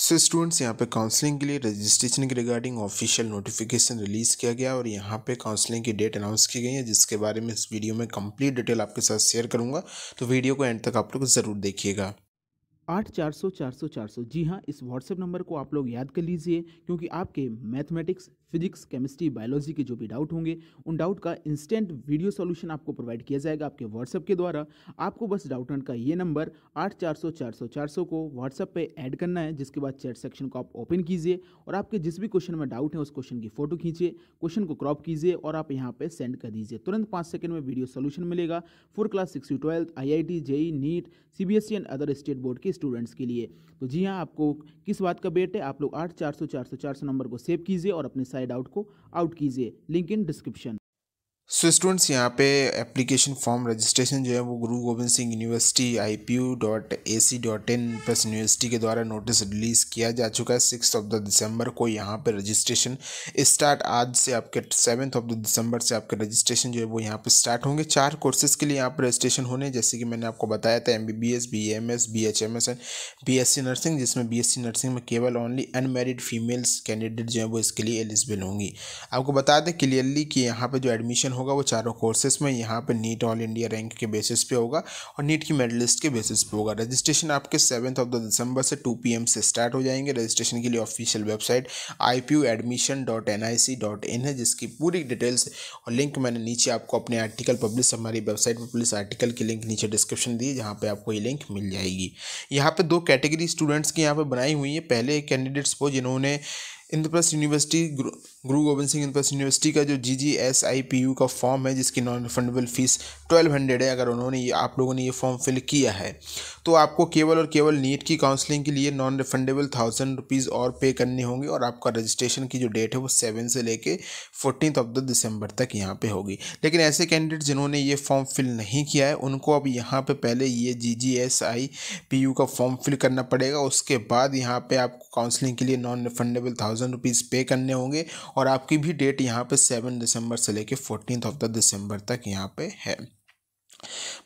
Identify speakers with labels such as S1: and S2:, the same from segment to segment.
S1: सो so, students यहाँ पे counselling के लिए रजिस्ट्रेशन के रिगार्डिंग ऑफिशियल नोटिफिकेशन रिलीज़ किया गया और यहाँ पे काउंसलिंग की डेट अनाउंस की गई है जिसके बारे में इस वीडियो में कंप्लीट डिटेल आपके साथ शेयर करूँगा तो वीडियो को एंड तक आप लोग ज़रूर देखिएगा
S2: आठ चार सौ चार सौ चार सौ जी हाँ इस व्हाट्सएप नंबर को आप लोग याद कर लीजिए क्योंकि आपके मैथमेटिक्स फिजिक्स केमिस्ट्री बायोलॉजी के जो भी डाउट होंगे उन डाउट का इंस्टेंट वीडियो सॉल्यूशन आपको प्रोवाइड किया जाएगा आपके व्हाट्सएप के द्वारा आपको बस डाउट का ये नंबर आठ चार सौ चार सौ चार सौ को व्हाट्सएप पे ऐड करना है जिसके बाद चैट सेक्शन को आप ओपन कीजिए और आपके जिस भी क्वेश्चन में डाउट है उस क्वेश्चन की फोटो खींचिए क्वेश्चन को क्रॉप कीजिए और आप यहाँ पर सेंड कर दीजिए तुरंत पाँच सेकंड में वीडियो सोल्यूशन मिलेगा for class six to twelfth I I T JEE NEET C B S E and other state board के स्टूडेंट्स के लिए तो जी हाँ आपको किस बात का बेट है आप लोग आठ चार सौ चार सौ चार सौ नंबर को सेव कीजिए और अपने साइड आउट को आउट कीजिए link in description
S1: so so, students यहाँ पे एप्लीकेशन फॉर्म रजिस्ट्रेशन जो है वो Guru Gobind Singh university I P U dot A C dot in plus university के द्वारा नोटिस रिलीज़ किया जा चुका है सिक्स ऑफ द दिसंबर को यहाँ पे रजिस्ट्रेशन स्टार्ट आज से आपके सेवन्थ ऑफ द दिसंबर से आपके रजिस्ट्रेशन जो है वो यहाँ पे स्टार्ट होंगे चार कोर्सेज के लिए यहाँ पर रजिस्ट्रेशन होने जैसे कि मैंने आपको बताया था M B B S B M S B H M S and B S C nursing जिसमें बी एस सी नर्सिंग में केवल ओनली अनमेरिड फीमेल्स कैंडिडेट जो है वो इसके लिए एलिजिबल होंगी आपको बता दें क्लियरली कि यहाँ पर जो एडमिशन होगा वो चारों कोर्सेस में यहाँ पे नीट ऑल इंडिया रैंक के बेसिस पे होगा और नीट की मेडल लिस्ट के बेसिस पे होगा रजिस्ट्रेशन आपके सेवन्थ ऑफ द दिसंबर से टू पी से स्टार्ट हो जाएंगे रजिस्ट्रेशन के लिए ऑफिशियल वेबसाइट आई है जिसकी पूरी डिटेल्स और लिंक मैंने नीचे आपको अपने आर्टिकल पब्लिश हमारी वेबसाइट पर पुलिस आर्टिकल की लिंक नीचे डिस्क्रिप्शन दी जहाँ पर आपको ये लिंक मिल जाएगी यहाँ पर दो कैटेगरी स्टूडेंट्स की यहाँ पर बनाई हुई है पहले कैंडिडेट्स को जिन्होंने इंद्रप्रस्थ यूनिवर्सिटी गुरु गोविंद सिंह इंद्रप्रस्थ यूनिवर्सिटी का जो G G S I P U का फॉर्म है जिसकी non refundable fees twelve hundred है अगर उन्होंने ये आप लोगों ने ये फॉर्म फिल किया है तो आपको केवल और केवल नीट की काउंसलिंग के लिए नॉन रिफंडेबल थाउजेंड रुपीज़ और पे करने होंगे और आपका रजिस्ट्रेशन की जो डेट है वो सेवन से लेके फोर्टीन ऑफ द दिसंबर तक यहाँ पर होगी लेकिन ऐसे कैंडिडेट जिन्होंने ये फॉर्म फिल नहीं किया है उनको अब यहाँ पर पहले ये G G S I P U का फॉर्म फिल करना पड़ेगा उसके बाद यहाँ पर आपको काउंसलिंग के लिए non refundable thousand thousand rupees pay करने होंगे और आपकी भी डेट यहाँ पे सेवन दिसंबर से लेके फोर्टीन ऑफ द दिसंबर तक यहाँ पे है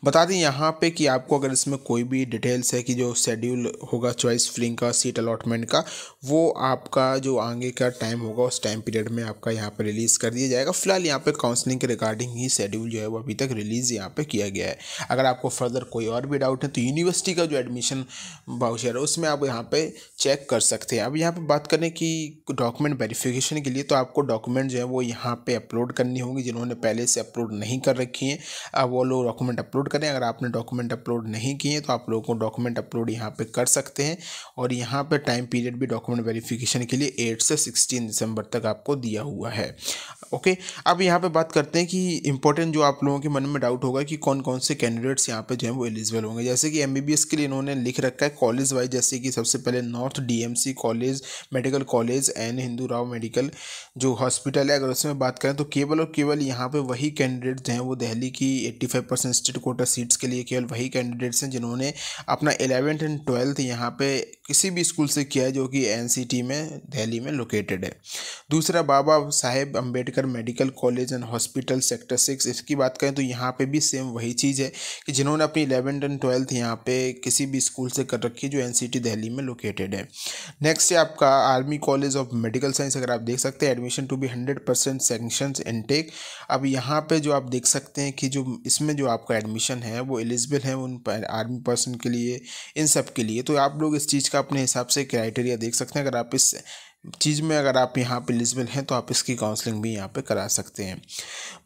S1: बता दें यहाँ पे कि आपको अगर इसमें कोई भी डिटेल्स है कि जो शेड्यूल होगा चॉइस फिलिंग का सीट अलॉटमेंट का वो आपका जो आगे का टाइम होगा उस टाइम पीरियड में आपका यहाँ पर रिलीज़ कर दिया जाएगा फिलहाल यहाँ पर काउंसलिंग के रिगार्डिंग ही शेड्यूल जो है वो अभी तक रिलीज़ यहाँ पर किया गया है अगर आपको फर्दर कोई और भी डाउट है तो यूनिवर्सिटी का जो एडमिशन बाउचर है उसमें आप यहाँ पर चेक कर सकते हैं अब यहाँ पर बात करें कि डॉक्यूमेंट वेरीफिकेशन के लिए तो आपको डॉक्यूमेंट जो है वो यहाँ पर अपलोड करनी होगी जिन्होंने पहले से अपलोड नहीं कर रखी है अब वो लोग डॉक्यूमेंट अपलोड करें अगर आपने डॉक्यूमेंट अपलोड नहीं किए तो आप लोगों को डॉक्यूमेंट अपलोड यहाँ पे कर सकते हैं और यहाँ पे टाइम पीरियड भी डॉक्यूमेंट वेरिफिकेशन के लिए एट से सिक्सटीन दिसंबर तक आपको दिया हुआ है ओके अब यहाँ पे बात करते हैं कि इंपॉर्टेंट जो आप लोगों के मन में डाउट होगा कि कौन कौन से कैंडिडेट्स यहाँ पर जो है वो एलिजिबल होंगे जैसे कि एम के लिए इन्होंने लिख रखा है कॉलेज वाइज जैसे कि सबसे पहले north D college medical college and Hindu Rao medical जो हॉस्पिटल है अगर उसमें बात करें तो केवल और केवल यहाँ पे वही कैंडिडेट हैं वो दिल्ली की 85 परसेंट स्टेट कोटा सीट्स के लिए केवल वही कैंडिडेट्स हैं जिन्होंने अपना एलेवेंथ एंड ट्वेल्थ यहाँ पे किसी भी स्कूल से किया है जो कि एन में दिल्ली में लोकेटेड है दूसरा Baba Saheb Ambedkar medical college and hospital sector six इसकी बात करें तो यहाँ पर भी सेम वही चीज़ है कि जिन्होंने अपनी इलेवेंथ एंड ट्वेल्थ यहाँ पे किसी भी स्कूल से कर रखी है जो एन दिल्ली में लोकेटेड है नेक्स्ट है आपका army college of medical science अगर आप देख सकते हैं admission to be hundred percent sanction intake अब यहाँ पर जो आप देख सकते हैं कि जो इसमें जो आपका एडमिशन कमीशन है वो एलिजिबल है उन आर्मी पर्सन के लिए इन सब के लिए तो आप लोग इस चीज़ का अपने हिसाब से क्राइटेरिया देख सकते हैं अगर आप इस चीज़ में अगर आप यहाँ पे एलिजिबल हैं तो आप इसकी काउंसलिंग भी यहाँ पे करा सकते हैं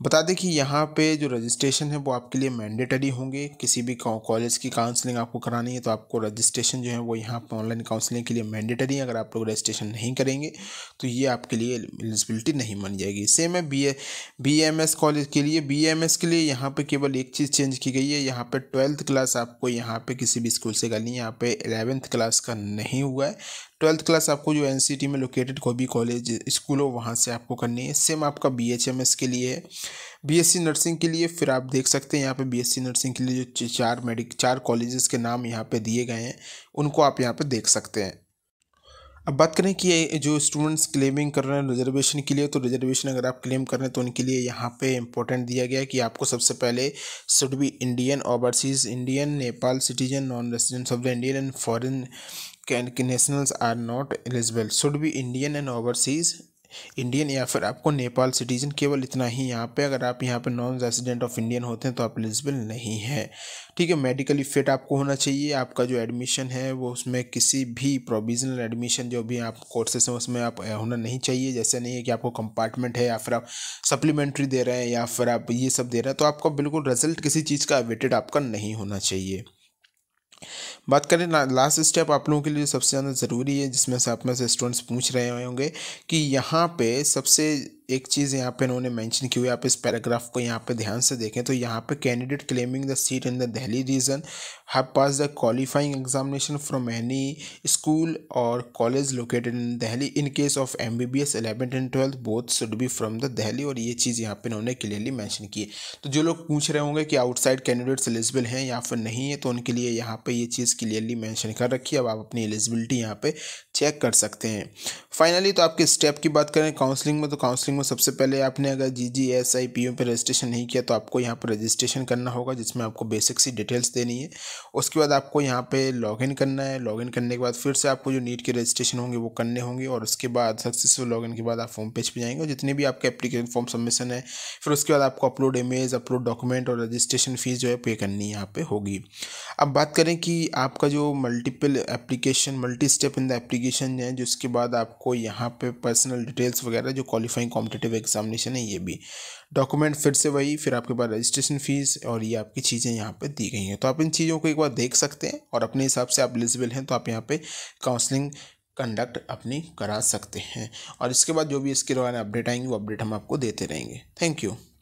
S1: बता दें कि यहाँ पे जो रजिस्ट्रेशन है वो आपके लिए मैंडेटरी होंगे किसी भी कॉलेज की काउंसलिंग आपको करानी है तो आपको रजिस्ट्रेशन जो है वो यहाँ पर ऑनलाइन काउंसलिंग के लिए मैंडेटरी है अगर आप लोग रजिस्ट्रेशन नहीं करेंगे तो ये आपके लिए एलिजिबिलिटी नहीं मानी जाएगी सेम है B B M S college के लिए बी एम एस के लिए यहाँ पर केवल एक चीज़ चेंज की गई है यहाँ पर ट्वेल्थ क्लास आपको यहाँ पर किसी भी स्कूल से करनी है यहाँ पर एलेवेंथ क्लास का नहीं हुआ है ट्वेल्थ क्लास आपको जो एन में लोकेटेड कोई कॉलेज स्कूल हो वहाँ से आपको करनी है सेम आपका बी के लिए है बीएससी नर्सिंग के लिए फिर आप देख सकते हैं यहाँ पे बीएससी नर्सिंग के लिए जो चार मेडिक चार कॉलेजेस के नाम यहाँ पे दिए गए हैं उनको आप यहाँ पे देख सकते हैं अब बात करें कि जो स्टूडेंट्स क्लेमिंग कर रहे हैं रिजर्वेशन के लिए तो रिजर्वेशन अगर आप क्लेम कर रहे हैं तो उनके लिए यहाँ पे इंपॉर्टेंट दिया गया है कि आपको सबसे पहले should be Indian overseas Indian Nepal citizen non resident of the Indian and foreign can K nationals are not eligible should be Indian and overseas Indian या फिर आपको नेपाल सिटीजन केवल इतना ही यहाँ पे अगर आप यहाँ पे नॉन रेजिडेंट ऑफ इंडियन होते हैं तो आप एलिजिबल नहीं हैं ठीक है मेडिकली फिट आपको होना चाहिए आपका जो एडमिशन है वो उसमें किसी भी प्रोविजनल एडमिशन जो भी आप कोर्सेस हैं उसमें आप होना नहीं चाहिए जैसे नहीं है कि आपको कंपार्टमेंट है या फिर आप सप्लीमेंट्री दे रहे हैं या फिर आप ये सब दे रहे हैं तो आपका बिल्कुल रिजल्ट किसी चीज़ का अवेटेड आपका नहीं होना चाहिए बात करें लास्ट स्टेप आप लोगों के लिए सबसे ज़्यादा ज़रूरी है जिसमें से आप में से स्टूडेंट्स पूछ रहे होंगे कि यहाँ पे सबसे एक चीज़ यहाँ पे इन्होंने मेंशन की हुई आप इस पैराग्राफ को यहाँ पे ध्यान से देखें तो यहाँ पे candidate claiming the seat in the Delhi region have pass the qualifying examination from any school और college located in Delhi in case of M B B S eleventh and twelfth both should be from the Delhi और ये चीज़ यहाँ पे इन्होंने clearly mention की है तो जो लोग पूछ रहे होंगे कि आउटसाइड कैंडिडेट्स एलिजिबल हैं या फिर नहीं है तो उनके लिए यहाँ पर ये चीज़ क्लियरली मैंशन कर रखी है अब आप अपनी एलिजिबिलिटी यहाँ पर चेक कर सकते हैं फाइनली तो आपके स्टेप की बात करें काउंसलिंग में तो काउंसलिंग में सबसे पहले आपने अगर जी G S I P O पर रजिस्ट्रेशन नहीं किया तो आपको यहाँ पर रजिस्ट्रेशन करना होगा जिसमें आपको बेसिक सी डिटेल्स देनी है उसके बाद आपको यहाँ पे लॉगिन करना है लॉगिन करने के बाद फिर से आपको जो नीट के रजिस्ट्रेशन होंगे वो करने होंगे और उसके बाद सक्सेसफुल लॉगिन के बाद आप फॉर्म पेज पर जाएंगे और जितने भी आपके एप्लीकेशन फॉर्म सबमिशन है फिर उसके बाद आपको अपलोड इमेज अपलोड डॉक्यूमेंट और रजिस्ट्रेशन फ़ीस जो है पे करनी यहाँ पर होगी अब बात करें कि आपका जो multiple application multi step in the application है जिसके बाद आपको आपको यहाँ पे पर्सनल डिटेल्स वगैरह जो क्वालिफाइंग कॉम्पिटेटिव एग्जामिनेशन है ये भी डॉक्यूमेंट फिर से वही फिर आपके पास रजिस्ट्रेशन फ़ीस और ये आपकी चीज़ें यहाँ पे दी गई हैं तो आप इन चीज़ों को एक बार देख सकते हैं और अपने हिसाब से आप एलिजिबल हैं तो आप यहाँ पर काउंसलिंग कंडक्ट अपनी करा सकते हैं और इसके बाद जो भी इसके दौरान अपडेट आएंगे वो अपडेट हम आपको देते रहेंगे थैंक यू